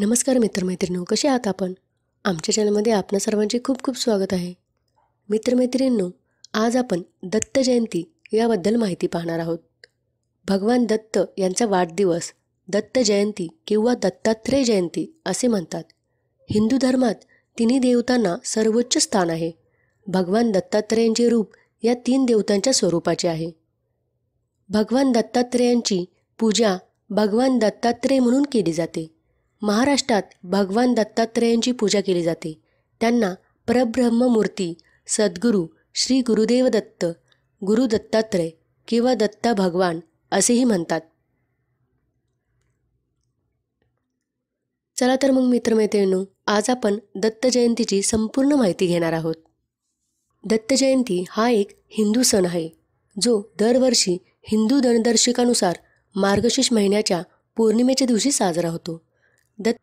नमस्कार मित्रमैत्रिणींनो कसे आहात आपण आमच्या चॅनलमध्ये आपणा सर्वांचे खूप खूप स्वागत आहे मित्रमैत्रिणींनो आज आपण दत्त जयंती याबद्दल माहिती पाहणार आहोत भगवान दत्त यांचा वाढदिवस दत्त जयंती किंवा दत्तात्रेय जयंती असे म्हणतात हिंदू धर्मात तिन्ही देवतांना सर्वोच्च स्थान आहे भगवान दत्तात्रेयांचे रूप या तीन देवतांच्या स्वरूपाचे आहे भगवान दत्तात्रेयांची पूजा भगवान दत्तात्रेय म्हणून केली जाते महाराष्ट्रात भगवान दत्तात्रेयांची पूजा केली जाते त्यांना परब्रह्ममूर्ती सद्गुरू श्री गुरुदेव दत्त गुरु दत्तात्रय किंवा दत्ता भगवान असेही म्हणतात चला तर मग मित्रमैत्रिणू आज आपण दत्त जयंतीची संपूर्ण माहिती घेणार आहोत दत्त जयंती हा एक हिंदू सण आहे जो दरवर्षी हिंदू दिनदर्शिकानुसार मार्गशीर्ष महिन्याच्या पौर्णिमेच्या दिवशी साजरा होतो दत्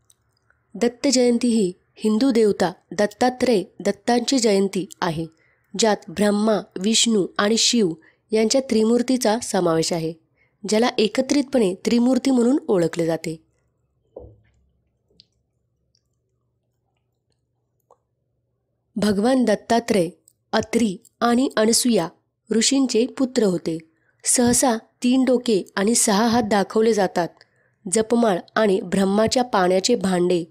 दत्त जयंती ही हिंदू देवता दत्तात्रेय दत्तांची जयंती आहे ज्यात ब्रह्मा विष्णू आणि शिव यांच्या त्रिमूर्तीचा समावेश आहे ज्याला एकत्रितपणे त्रिमूर्ती म्हणून ओळखले जाते भगवान दत्तात्रय अत्री आणि अनसुया ऋषींचे पुत्र होते सहसा तीन डोके आणि सहा हात दाखवले जातात जपमाळ आणि ब्रह्माच्या पाण्याचे भांडे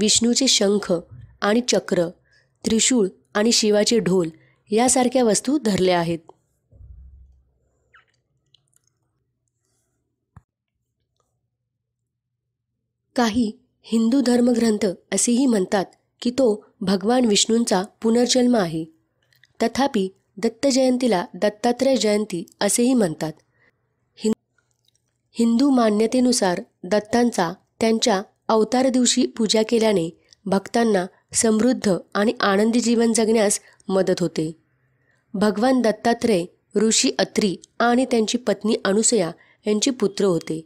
विष्णूचे शंख आणि चक्र त्रिशूळ आणि शिवाचे ढोल यासारख्या वस्तू धरल्या आहेत काही हिंदू धर्मग्रंथ असेही म्हणतात की तो भगवान विष्णूंचा पुनर्जन्म आहे तथापि दत्त जयंतीला दत्तात्रय जयंती असेही म्हणतात हिंदू मान्यतेनुसार दत्तांचा त्यांच्या अवतार दिवशी पूजा केल्याने भक्तांना समृद्ध आणि आनंदी जीवन जगण्यास मदत होते भगवान दत्तात्रय ऋषी अत्री आणि त्यांची पत्नी अनुसया यांचे पुत्र होते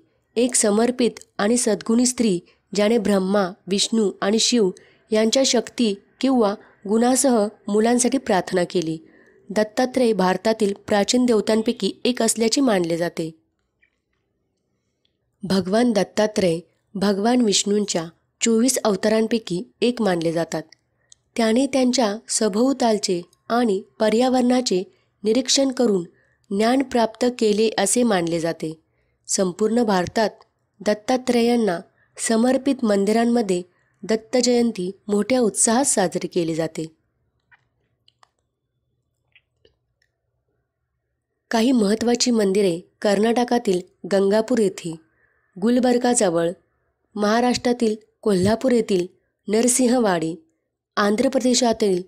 एक समर्पित आणि सद्गुणी स्त्री ज्याने ब्रह्मा विष्णू आणि शिव यांच्या शक्ती किंवा गुणासह मुलांसाठी प्रार्थना केली दत्तात्रय भारतातील प्राचीन देवतांपैकी एक असल्याचे मानले जाते भगवान दत्तात्रय भगवान विष्णूंच्या चोवीस अवतारांपैकी एक मानले जातात त्याने त्यांच्या सभोवतालचे आणि पर्यावरणाचे निरीक्षण करून ज्ञान प्राप्त केले असे मानले जाते संपूर्ण भारतात दत्तात्रेयांना समर्पित मंदिरांमध्ये दत्तजयंती मोठ्या उत्साहात साजरी केली जाते काही महत्त्वाची मंदिरे कर्नाटकातील गंगापूर येथे गुलबर्गाजवळ महाराष्ट्रातील कोल्हापूर येथील नरसिंहवाडी आंध्र प्रदेशातील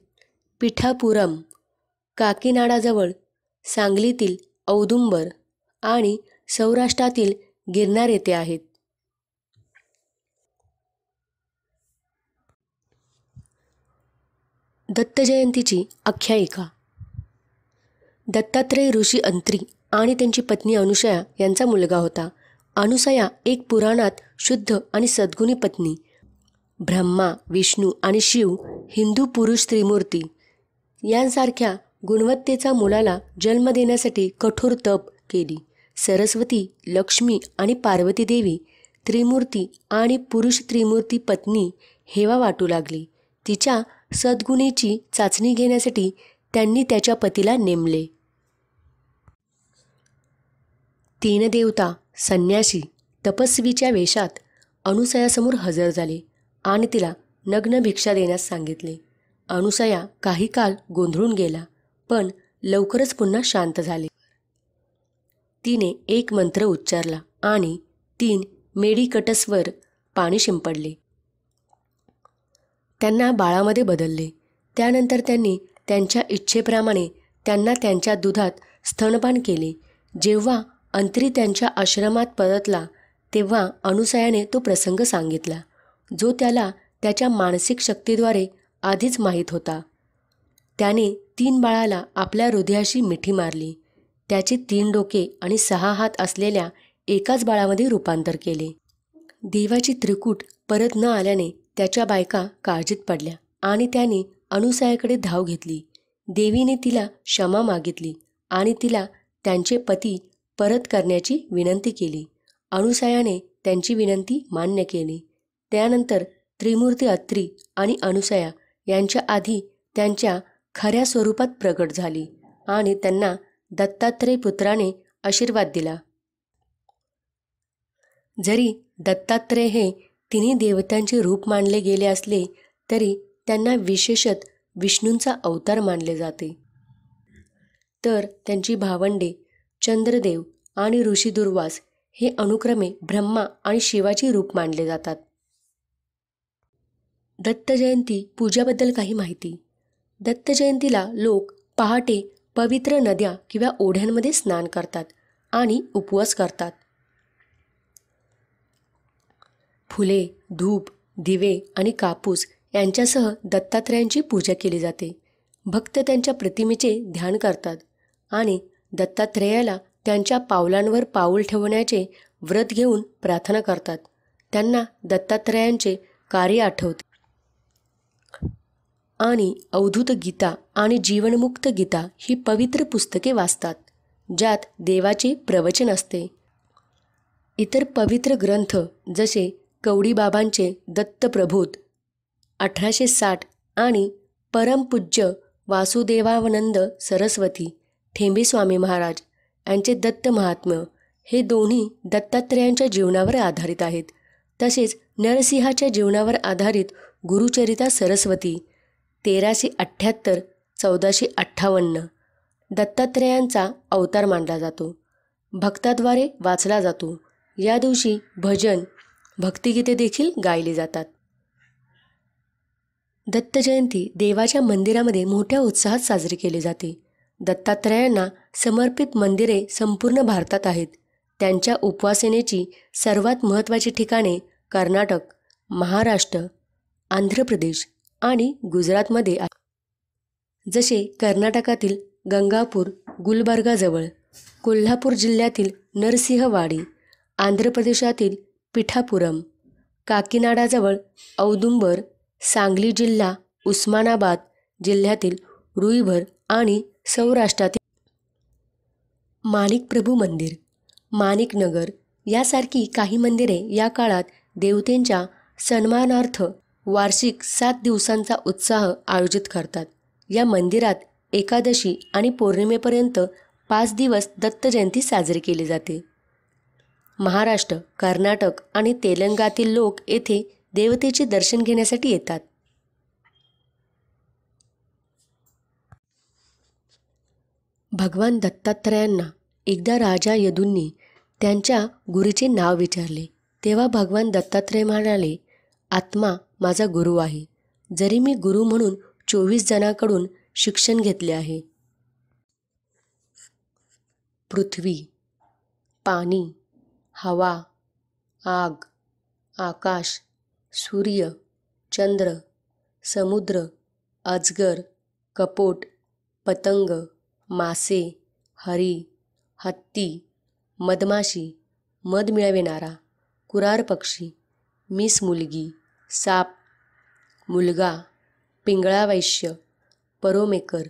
पिठापुरम काकीनाडाजवळ सांगलीतील औदुंबर आणि सौराष्ट्रातील गिरनार येथे आहेत दत्तजयंतीची आख्यायिका दत्तात्रय ऋषी अंत्री आणि त्यांची पत्नी अनुषया यांचा मुलगा होता अनुसया एक पुराणात शुद्ध आणि सद्गुणी पत्नी ब्रह्मा विष्णू आणि शिव हिंदू पुरुष त्रिमूर्ती यांसारख्या गुणवत्तेचा मुलाला जन्म देण्यासाठी कठोर तप केली सरस्वती लक्ष्मी आणि पार्वती देवी त्रिमूर्ती आणि पुरुष त्रिमूर्ती पत्नी हेवा वाटू लागली तिच्या सद्गुणीची चाचणी घेण्यासाठी त्यांनी त्याच्या पतीला नेमले तीन देवता संन्याशी तपस्वीच्या वेशात अनुसयासमोर हजर झाले आणि तिला नग्न भिक्षा देण्यास सांगितले अनुसया काही काल गोंधळून गेला पण लवकरच पुन्हा शांत झाले तिने एक मंत्र उच्चारला आणि तीन मेडिकटसवर पाणी शिंपडले त्यांना बाळामध्ये बदलले त्यानंतर त्यांनी त्यांच्या इच्छेप्रमाणे त्यांना त्यांच्या दुधात स्तनपान केले जेव्हा अंतरी त्यांच्या आश्रमात परतला तेव्हा अनुसयाने तो प्रसंग सांगितला जो त्याला त्याच्या मानसिक शक्तीद्वारे आधीच माहीत होता त्याने तीन बाळाला आपल्या हृदयाशी मिठी मारली त्याचे तीन डोके आणि सहा हात असलेल्या एकाच बाळामध्ये रूपांतर केले देवाची त्रिकूट परत न आल्याने त्याच्या बायका काळजीत पडल्या आणि त्याने अनुसयाकडे धाव घेतली देवीने तिला क्षमा मागितली आणि तिला त्यांचे पती परत करण्याची विनंती केली अनुसयाने त्यांची विनंती मान्य केली त्यानंतर त्रिमूर्ती अत्री आणि अनुसया यांच्या आधी त्यांच्या खऱ्या स्वरूपात प्रकट झाली आणि त्यांना दत्तात्रय पुत्राने आशीर्वाद दिला जरी दत्तात्रय हे तिन्ही देवतांचे रूप मानले गेले असले तरी त्यांना विशेषत विष्णूंचा अवतार मानले जाते तर त्यांची भावंडे चंद्रदेव आणि ऋषी दुर्वास हे अनुक्रमे ब्रह्मा आणि शिवाची रूप मानले जातात दत्त जयंती पूजाबद्दल काही माहिती दत्त जयंतीला लोक पहाटे पवित्र नद्या किंवा ओढ्यांमध्ये स्नान करतात आणि उपवास करतात फुले धूप दिवे आणि कापूस यांच्यासह दत्तात्रयांची पूजा केली जाते भक्त त्यांच्या प्रतिमेचे ध्यान करतात आणि दत्तात्रेयाला त्यांच्या पावलांवर पाऊल ठेवण्याचे व्रत घेऊन प्रार्थना करतात त्यांना दत्तात्रेयांचे कार्य आठवते आणि अवधूत गीता आणि जीवनमुक्त गीता ही पवित्र पुस्तके वाचतात ज्यात देवाचे प्रवचन असते इतर पवित्र ग्रंथ जसे कवडीबाबांचे दत्तप्रभूत अठराशे साठ आणि परमपूज्य वासुदेवानंद सरस्वती स्वामी महाराज यांचे दत्त महात्म्य हे दोन्ही दत्तात्रेयांच्या जीवनावर आधारित आहेत तसेच नरसिंहाच्या जीवनावर आधारित गुरुचरिता सरस्वती तेराशे अठ्ठ्याहत्तर चौदाशे अठ्ठावन्न दत्तात्रेयांचा अवतार मानला जातो भक्ताद्वारे वाचला जातो या दिवशी भजन भक्तिगीते देखील गायली जातात दत्तजयंती देवाच्या मंदिरामध्ये मोठ्या उत्साहात साजरी केली जाते दत्तात्रेयांना समर्पित मंदिरे संपूर्ण भारतात आहेत त्यांच्या उपवासनेची सर्वात महत्त्वाची ठिकाणे कर्नाटक महाराष्ट्र आंध्र प्रदेश आणि गुजरातमध्ये जसे कर्नाटकातील गंगापूर गुलबर्गाजवळ कोल्हापूर जिल्ह्यातील नरसिंहवाडी आंध्र प्रदेशातील पिठापुरम काकीनाडाजवळ औदुंबर सांगली जिल्हा उस्मानाबाद जिल्ह्यातील रुईभर आणि सौराष्ट्रातील माणिकप्रभू मंदिर माणिकनगर यासारखी काही मंदिरे या काळात देवतेंच्या सन्मानार्थ वार्षिक सात दिवसांचा उत्साह आयोजित करतात या मंदिरात एकादशी आणि पौर्णिमेपर्यंत पाच दिवस दत्त जयंती साजरी केली जाते महाराष्ट्र कर्नाटक आणि तेलंगातील लोक येथे देवतेचे दर्शन घेण्यासाठी येतात भगवान दत्तात्रयांना एकदा राजा यदूंनी त्यांच्या गुरुचे नाव विचारले तेव्हा भगवान दत्तात्रय म्हणाले आत्मा माझा गुरु आहे जरी मी गुरु म्हणून चोवीस जणांकडून शिक्षण घेतले आहे पृथ्वी पाणी हवा आग आकाश सूर्य चंद्र समुद्र अजगर कपोट पतंग मासे हरी हत्ती मधमाशी मध मिळविणारा कुरार पक्षी मिस मुलगी साप मुलगा पिंगळा वैश्य परोमेकर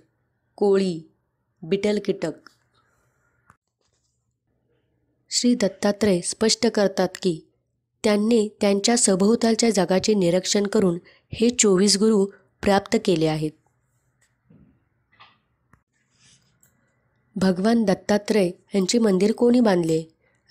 कोळी बिटल कीटक श्री दत्तात्रय स्पष्ट करतात की त्यांनी त्यांच्या सभोवतालच्या जगाचे निरीक्षण करून हे चोवीस गुरु प्राप्त केले आहेत भगवान दत्तात्रय यांचे मंदिर कोणी बांधले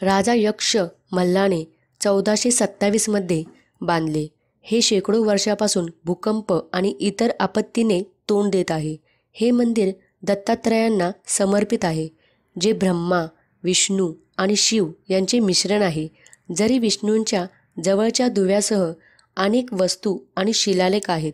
राजा यक्ष मल्लाने चौदाशे सत्तावीसमध्ये बांधले हे शेकडो वर्षापासून भूकंप आणि इतर आपत्तीने तोंड देत आहे हे मंदिर दत्तात्रयांना समर्पित आहे जे ब्रह्मा विष्णू आणि शिव यांचे मिश्रण आहे जरी विष्णूंच्या जवळच्या दुव्यासह अनेक वस्तू आणि शिलालेख आहेत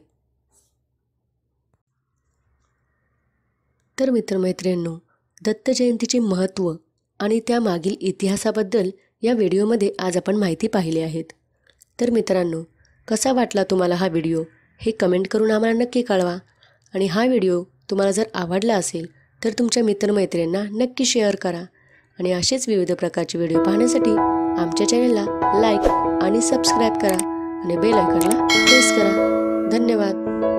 तर मित्रमैत्रिणींनो दत्त जयंतीचे महत्त्व आणि त्यामागील इतिहासाबद्दल या व्हिडिओमध्ये आज आपण माहिती पाहिली आहेत तर मित्रांनो कसा वाटला तुम्हाला हा व्हिडिओ हे कमेंट करून आम्हाला नक्की कळवा आणि हा व्हिडिओ तुम्हाला जर आवडला असेल तर तुमच्या मित्रमैत्रिणींना नक्की शेअर करा आणि असेच विविध प्रकारचे व्हिडिओ पाहण्यासाठी आमच्या चॅनलला लाईक आणि सबस्क्राईब करा आणि बेल आयकॉनला प्रेस करा धन्यवाद